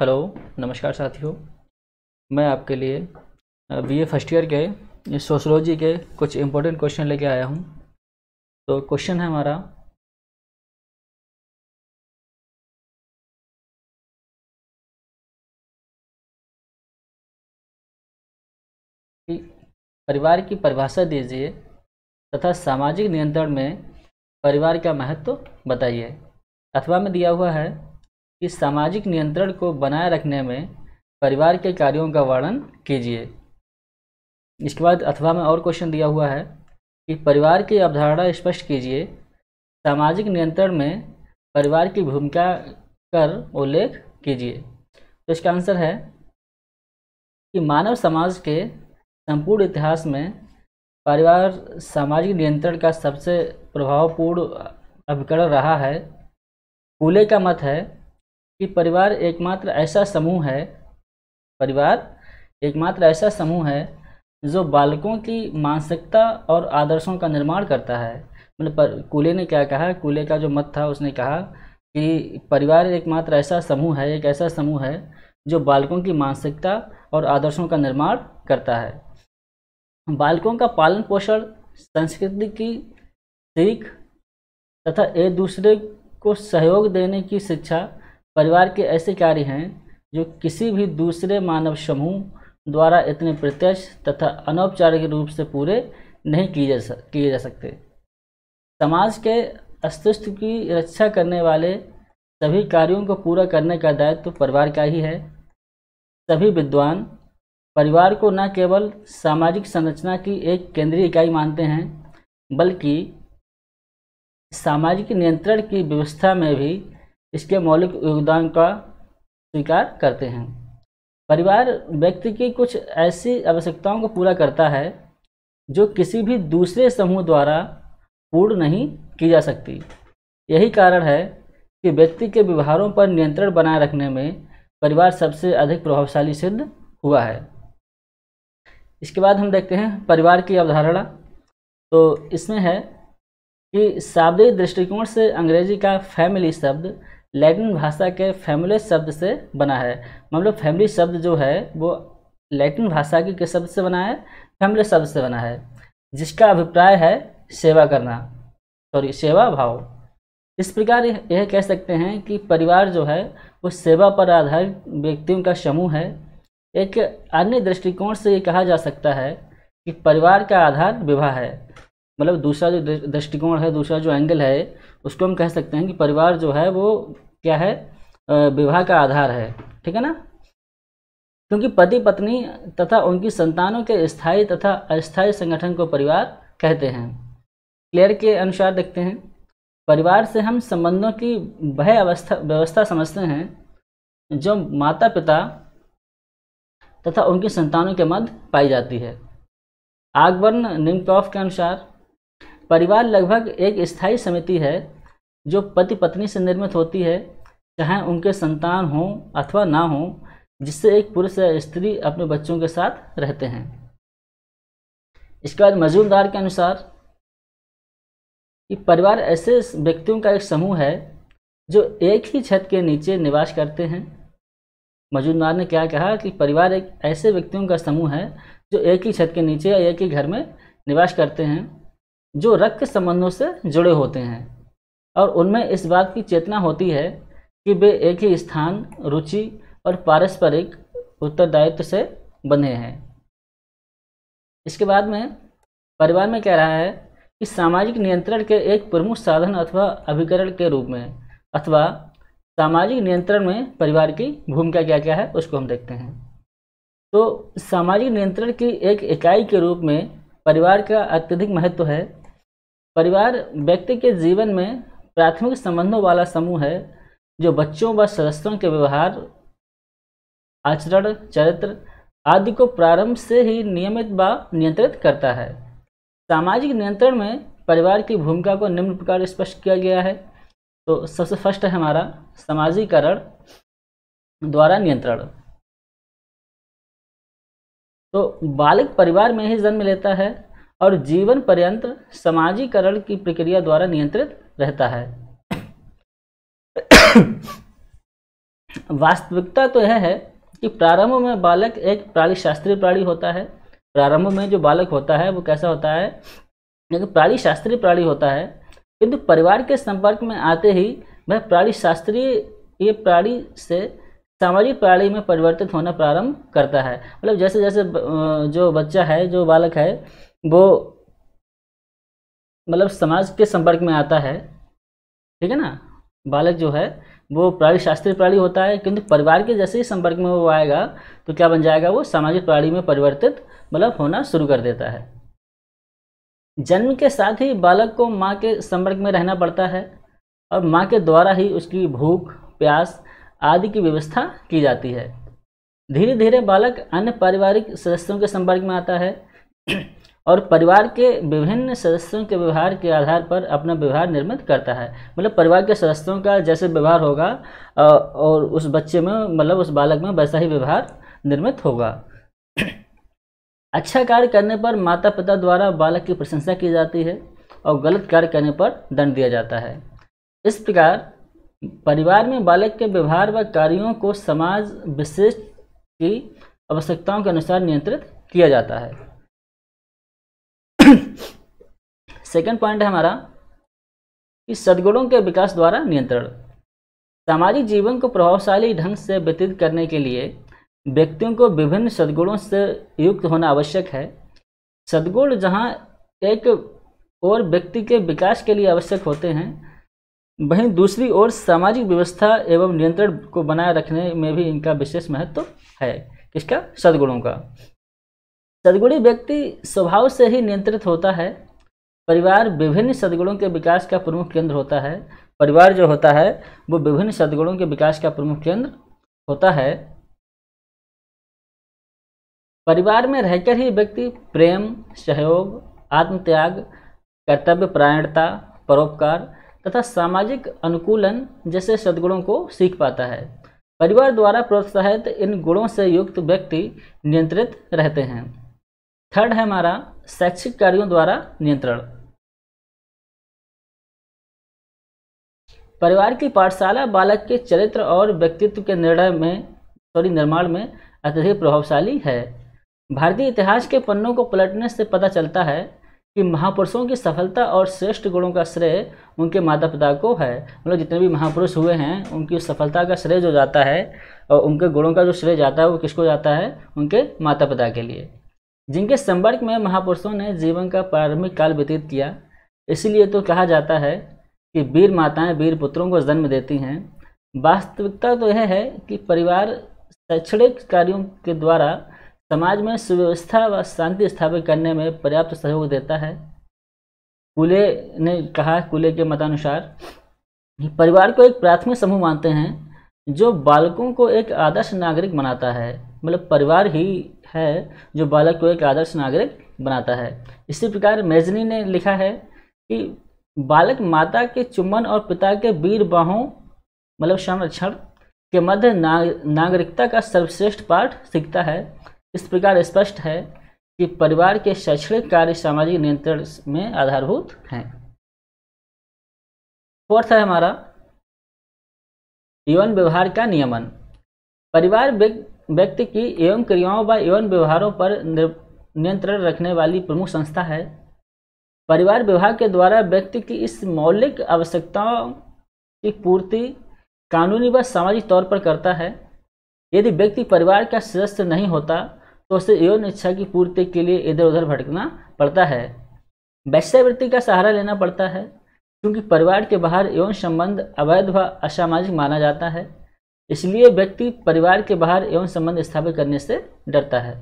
hello नमस्कार साथियों मैं आपके लिए बीए फर्स्ट ईयर के सोशोलॉजी के कुछ इम्पोर्टेंट क्वेश्चन लेके आया हूँ तो क्वेश्चन है हमारा परिवार की परिभाषा दीजिए तथा सामाजिक नियंत्रण में परिवार का महत्व तो बताइए अथवा में दिया हुआ है कि सामाजिक नियंत्रण को बनाए रखने में परिवार के कार्यों का वर्णन कीजिए इसके बाद अथवा में और क्वेश्चन दिया हुआ है कि परिवार की अवधारणा स्पष्ट कीजिए सामाजिक नियंत्रण में परिवार की भूमिका कर उल्लेख कीजिए तो इसका आंसर है कि मानव समाज के संपूर्ण इतिहास में परिवार सामाजिक नियंत्रण का सबसे प्रभावपूर्ण अभिकरण रहा है कूले का मत है कि परिवार एकमात्र ऐसा समूह है परिवार एकमात्र ऐसा समूह है जो बालकों की मानसिकता और आदर्शों का निर्माण करता है मतलब पर कूले ने क्या कहा कूले का जो मत था उसने कहा कि परिवार एकमात्र ऐसा समूह है एक ऐसा समूह है जो बालकों की मानसिकता और आदर्शों का निर्माण करता है बालकों का पालन पोषण संस्कृति की सीख तथा एक दूसरे को सहयोग देने की शिक्षा परिवार के ऐसे कार्य हैं जो किसी भी दूसरे मानव समूह द्वारा इतने प्रत्यक्ष तथा अनौपचारिक रूप से पूरे नहीं किए जा सक किए जा सकते समाज के अस्तित्व की रक्षा करने वाले सभी कार्यों को पूरा करने का दायित्व तो परिवार का ही है सभी विद्वान परिवार को न केवल सामाजिक संरचना की एक केंद्रीय इकाई मानते हैं बल्कि सामाजिक नियंत्रण की व्यवस्था में भी इसके मौलिक योगदान का स्वीकार करते हैं परिवार व्यक्ति की कुछ ऐसी आवश्यकताओं को पूरा करता है जो किसी भी दूसरे समूह द्वारा पूर्ण नहीं की जा सकती यही कारण है कि व्यक्ति के व्यवहारों पर नियंत्रण बनाए रखने में परिवार सबसे अधिक प्रभावशाली सिद्ध हुआ है इसके बाद हम देखते हैं परिवार की अवधारणा तो इसमें है कि शाब्दिक दृष्टिकोण से अंग्रेजी का फैमिली शब्द लैटिन भाषा के फैमिली शब्द से बना है मतलब फैमिली शब्द जो है वो लैटिन भाषा के किस शब्द से बना है फैमिली शब्द से बना है जिसका अभिप्राय है सेवा करना सॉरी सेवा भाव इस प्रकार यह कह सकते हैं कि परिवार जो है वो सेवा पर आधारित व्यक्तियों का समूह है एक अन्य दृष्टिकोण से ये कहा जा सकता है कि परिवार का आधार विवाह है मतलब दूसरा जो दृष्टिकोण है दूसरा जो एंगल है उसको हम कह सकते हैं कि परिवार जो है वो क्या है विवाह का आधार है ठीक है ना क्योंकि पति पत्नी तथा उनकी संतानों के स्थायी तथा अस्थायी संगठन को परिवार कहते हैं क्लियर के अनुसार देखते हैं परिवार से हम संबंधों की वह अवस्था व्यवस्था समझते हैं जो माता पिता तथा उनकी संतानों के मध्य पाई जाती है आगवर्ण निमकॉफ के अनुसार परिवार लगभग एक स्थायी समिति है जो पति पत्नी से निर्मित होती है चाहे उनके संतान हों अथवा ना हों जिससे एक पुरुष या स्त्री अपने बच्चों के साथ रहते हैं इसके बाद मजूमदार के अनुसार कि परिवार ऐसे व्यक्तियों का एक समूह है जो एक ही छत के नीचे निवास करते हैं मजूमदार ने क्या कहा कि परिवार एक ऐसे व्यक्तियों का समूह है जो एक ही छत के नीचे या एक ही घर में निवास करते हैं जो रक्त संबंधों से जुड़े होते हैं और उनमें इस बात की चेतना होती है कि वे एक ही स्थान रुचि और पारस्परिक उत्तरदायित्व से बंधे हैं इसके बाद में परिवार में कह रहा है कि सामाजिक नियंत्रण के एक प्रमुख साधन अथवा अभिकरण के रूप में अथवा सामाजिक नियंत्रण में परिवार की भूमिका क्या क्या है उसको हम देखते हैं तो सामाजिक नियंत्रण की एक इकाई के रूप में परिवार का अत्यधिक महत्व है परिवार व्यक्ति के जीवन में प्राथमिक संबंधों वाला समूह है जो बच्चों व सदस्यों के व्यवहार आचरण चरित्र आदि को प्रारंभ से ही नियमित व नियंत्रित करता है सामाजिक नियंत्रण में परिवार की भूमिका को निम्न प्रकार स्पष्ट किया गया है तो सबसे फर्स्ट है हमारा समाजीकरण द्वारा नियंत्रण तो बालक परिवार में ही जन्म लेता है और जीवन पर्यंत समाजीकरण की प्रक्रिया द्वारा नियंत्रित रहता है वास्तविकता तो यह है कि प्रारंभ में बालक एक प्राणी शास्त्रीय प्राणी होता है प्रारंभ में जो बालक होता है वो कैसा होता है एक प्राणी शास्त्रीय प्राणी होता है किंतु परिवार के संपर्क में आते ही वह प्राणी शास्त्रीय ये प्राणी से सामाजिक प्राणी में परिवर्तित होना प्रारंभ करता है मतलब जैसे जैसे जो बच्चा है जो बालक है वो मतलब समाज के संपर्क में आता है ठीक है ना बालक जो है वो प्राणी शास्त्रीय प्राणी होता है किंतु परिवार के जैसे ही संपर्क में वो आएगा तो क्या बन जाएगा वो सामाजिक प्राणी में परिवर्तित मतलब होना शुरू कर देता है जन्म के साथ ही बालक को माँ के संपर्क में रहना पड़ता है और माँ के द्वारा ही उसकी भूख प्यास आदि की व्यवस्था की जाती है धीरे धीरे बालक अन्य पारिवारिक सदस्यों के संपर्क में आता है और परिवार के विभिन्न सदस्यों के व्यवहार के आधार पर अपना व्यवहार निर्मित करता है मतलब परिवार के सदस्यों का जैसे व्यवहार होगा और उस बच्चे में मतलब उस बालक में वैसा ही व्यवहार निर्मित होगा अच्छा कार्य करने पर माता पिता द्वारा बालक की प्रशंसा की जाती है और गलत कार्य करने पर दंड दिया जाता है इस प्रकार परिवार में बालक के व्यवहार व कार्यों को समाज विशेष की आवश्यकताओं के अनुसार नियंत्रित किया जाता है सेकंड पॉइंट है हमारा कि सदगुणों के विकास द्वारा नियंत्रण सामाजिक जीवन को प्रभावशाली ढंग से व्यतीत करने के लिए व्यक्तियों को विभिन्न सदगुणों से युक्त होना आवश्यक है सद्गुण जहाँ एक और व्यक्ति के विकास के लिए आवश्यक होते हैं वहीं दूसरी ओर सामाजिक व्यवस्था एवं नियंत्रण को बनाए रखने में भी इनका विशेष महत्व तो है किसका सद्गुणों का सदगुणी व्यक्ति स्वभाव से ही नियंत्रित होता है परिवार विभिन्न सदगुणों के विकास का प्रमुख केंद्र होता है परिवार जो होता है वो विभिन्न सदगुणों के विकास का प्रमुख केंद्र होता है परिवार में रहकर ही व्यक्ति प्रेम सहयोग आत्मत्याग कर्तव्य परायणता परोपकार तथा सामाजिक अनुकूलन जैसे सदगुणों को सीख पाता है परिवार द्वारा प्रोत्साहित इन गुणों से युक्त व्यक्ति नियंत्रित रहते हैं थर्ड है हमारा शैक्षिक कार्यों द्वारा नियंत्रण परिवार की पाठशाला बालक के चरित्र और व्यक्तित्व के निर्णय में सॉरी निर्माण में अत्यधिक प्रभावशाली है भारतीय इतिहास के पन्नों को पलटने से पता चलता है कि महापुरुषों की सफलता और श्रेष्ठ गुणों का श्रेय उनके माता पिता को है मतलब जितने भी महापुरुष हुए हैं उनकी सफलता का श्रेय जो जाता है और उनके गुणों का जो श्रेय जाता है वो किसको जाता है उनके माता पिता के लिए जिनके संपर्क में महापुरुषों ने जीवन का प्रारंभिक काल व्यतीत किया इसीलिए तो कहा जाता है कि वीर माताएं वीर पुत्रों को जन्म देती हैं वास्तविकता तो यह है कि परिवार शैक्षणिक कार्यों के द्वारा समाज में सुव्यवस्था व शांति स्थापित करने में पर्याप्त सहयोग देता है कुले ने कहा कुले के मतानुसार परिवार को एक प्राथमिक समूह मानते हैं जो बालकों को एक आदर्श नागरिक बनाता है मतलब परिवार ही है जो बालक को एक आदर्श नागरिक बनाता है इसी प्रकार मेजनी ने लिखा है कि बालक माता के चुम्बन और पिता के वीर बाहों मतलब संरक्षण के मध्य नाग, नागरिकता का सर्वश्रेष्ठ पाठ सीखता है इस प्रकार स्पष्ट है कि परिवार के शैक्षणिक कार्य सामाजिक नियंत्रण में आधारभूत हैं फोर्थ है हमारा यौन व्यवहार का नियमन परिवार व्यक्ति की एवं क्रियाओं व एवं व्यवहारों पर नियंत्रण रखने वाली प्रमुख संस्था है परिवार विभाग के द्वारा व्यक्ति की इस मौलिक आवश्यकताओं की पूर्ति कानूनी व सामाजिक तौर पर करता है यदि व्यक्ति परिवार का सदस्य नहीं होता तो उसे यौन इच्छा की पूर्ति के लिए इधर उधर भटकना पड़ता है वैश्यवृत्ति का सहारा लेना पड़ता है क्योंकि परिवार के बाहर यौन संबंध अवैध व असामाजिक माना जाता है इसलिए व्यक्ति परिवार के बाहर यौन संबंध स्थापित करने से डरता है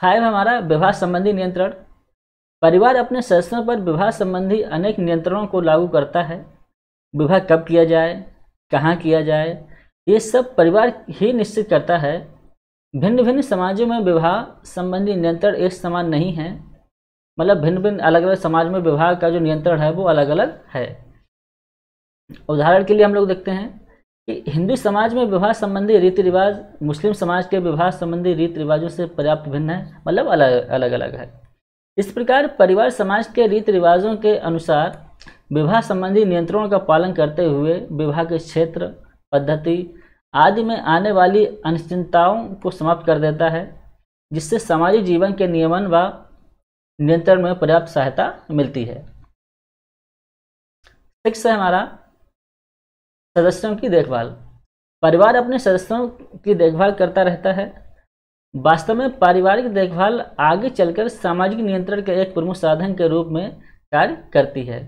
फाइव हमारा विवाह संबंधी नियंत्रण परिवार अपने सदस्यों पर विवाह संबंधी अनेक नियंत्रणों को लागू करता है विवाह कब किया जाए कहाँ किया जाए ये सब परिवार ही निश्चित करता है भिन्न भिन्न समाजों में विवाह संबंधी नियंत्रण एक समान नहीं है मतलब भिन्न भिन्न अलग अलग समाज में विवाह का जो नियंत्रण है वो अलग अलग है उदाहरण के लिए हम लोग देखते हैं हिंदू समाज में विवाह संबंधी रीति रिवाज मुस्लिम समाज के विवाह संबंधी रीति रिवाजों से पर्याप्त भिन्न है मतलब अलग अलग अलग है इस प्रकार परिवार समाज के रीति रिवाजों के अनुसार विवाह संबंधी नियंत्रणों का पालन करते हुए विवाह के क्षेत्र पद्धति आदि में आने वाली अनिश्चितताओं को समाप्त कर देता है जिससे सामाजिक जीवन के नियमन व नियंत्रण में पर्याप्त सहायता मिलती है सिक्स है हमारा सदस्यों की देखभाल परिवार अपने सदस्यों की देखभाल करता रहता है वास्तव में पारिवारिक देखभाल आगे चलकर सामाजिक नियंत्रण के एक प्रमुख साधन के रूप में कार्य करती है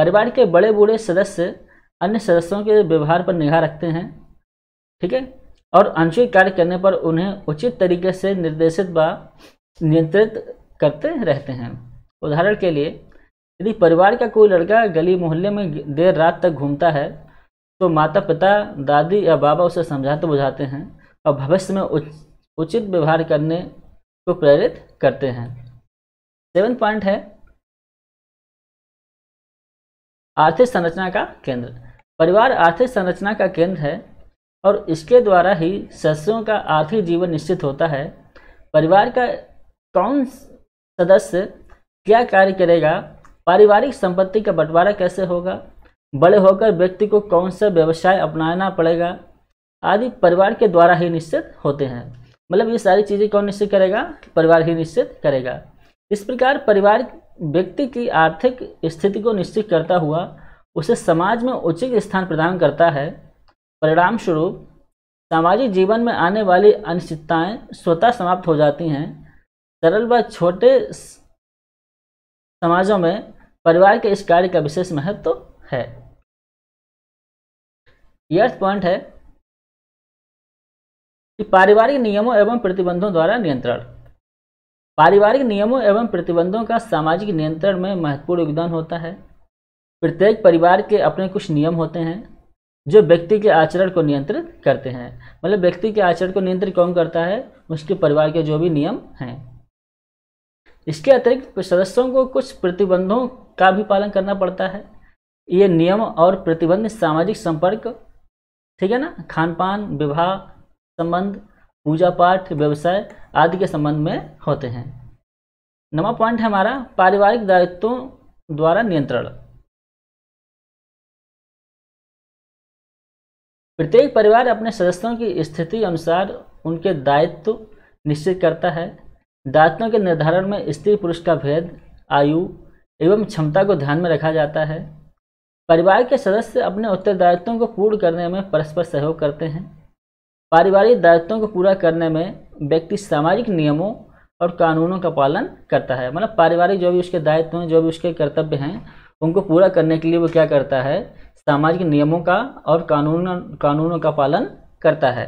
परिवार के बड़े बूढ़े सदस्य अन्य सदस्यों के व्यवहार पर निगाह रखते हैं ठीक है और आंशिक कार्य करने पर उन्हें उचित तरीके से निर्देशित व नियंत्रित करते रहते हैं उदाहरण के लिए यदि परिवार का कोई लड़का गली मोहल्ले में देर रात तक घूमता है तो माता पिता दादी या बाबा उसे समझाते बुझाते हैं और भविष्य में उच, उचित व्यवहार करने को प्रेरित करते हैं सेवन पॉइंट है आर्थिक संरचना का केंद्र परिवार आर्थिक संरचना का केंद्र है और इसके द्वारा ही सदस्यों का आर्थिक जीवन निश्चित होता है परिवार का कौन सदस्य क्या कार्य करेगा पारिवारिक संपत्ति का बंटवारा कैसे होगा बड़े होकर व्यक्ति को कौन सा व्यवसाय अपनाना पड़ेगा आदि परिवार के द्वारा ही निश्चित होते हैं मतलब ये सारी चीज़ें कौन निश्चित करेगा परिवार ही निश्चित करेगा इस प्रकार परिवार व्यक्ति की आर्थिक स्थिति को निश्चित करता हुआ उसे समाज में उचित स्थान प्रदान करता है परिणाम स्वरूप सामाजिक जीवन में आने वाली अनिश्चितताएं स्वतः समाप्त हो जाती हैं सरल व छोटे समाजों में परिवार के इस कार्य का विशेष महत्व तो है यर्थ पॉइंट है कि पारिवारिक नियमों एवं प्रतिबंधों द्वारा नियंत्रण पारिवारिक नियमों एवं प्रतिबंधों का सामाजिक नियंत्रण में महत्वपूर्ण योगदान होता है प्रत्येक परिवार के अपने कुछ नियम होते हैं जो व्यक्ति के आचरण को नियंत्रित करते हैं मतलब व्यक्ति के आचरण को नियंत्रित कौन करता है उसके परिवार के जो भी नियम हैं इसके अतिरिक्त सदस्यों को कुछ प्रतिबंधों का भी पालन करना पड़ता है ये नियम और प्रतिबंध सामाजिक संपर्क ठीक है ना खान पान विवाह संबंध पूजा पाठ व्यवसाय आदि के संबंध में होते हैं नवा पॉइंट है हमारा पारिवारिक दायित्वों द्वारा नियंत्रण प्रत्येक परिवार अपने सदस्यों की स्थिति अनुसार उनके दायित्व निश्चित करता है दायित्वों के निर्धारण में स्त्री पुरुष का भेद आयु एवं क्षमता को ध्यान में रखा जाता है परिवार के सदस्य अपने उत्तरदायित्वों को पूर्ण करने में परस्पर सहयोग करते हैं पारिवारिक दायित्वों को पूरा करने में व्यक्ति सामाजिक नियमों और कानूनों का पालन करता है मतलब पारिवारिक जो भी उसके दायित्व हैं जो भी उसके कर्तव्य हैं उनको पूरा करने के लिए वो क्या करता है सामाजिक नियमों का और कानून कानूनों का पालन करता है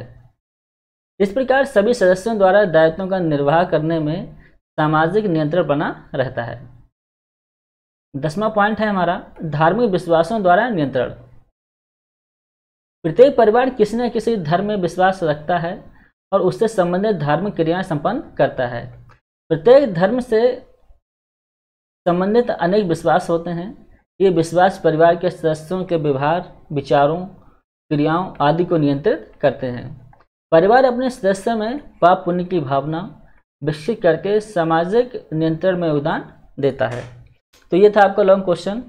इस प्रकार सभी सदस्यों द्वारा दायित्वों का निर्वाह करने में सामाजिक नियंत्रण बना रहता है दसवा पॉइंट है हमारा धार्मिक विश्वासों द्वारा नियंत्रण प्रत्येक परिवार किसी न किसी धर्म में विश्वास रखता है और उससे संबंधित धार्मिक क्रियाएं संपन्न करता है प्रत्येक धर्म से संबंधित अनेक विश्वास होते हैं ये विश्वास परिवार के सदस्यों के व्यवहार विचारों क्रियाओं आदि को नियंत्रित करते हैं परिवार अपने सदस्यों में पाप पुण्य की भावना विकसित करके सामाजिक नियंत्रण में योगदान देता है तो ये था आपका लॉन्ग क्वेश्चन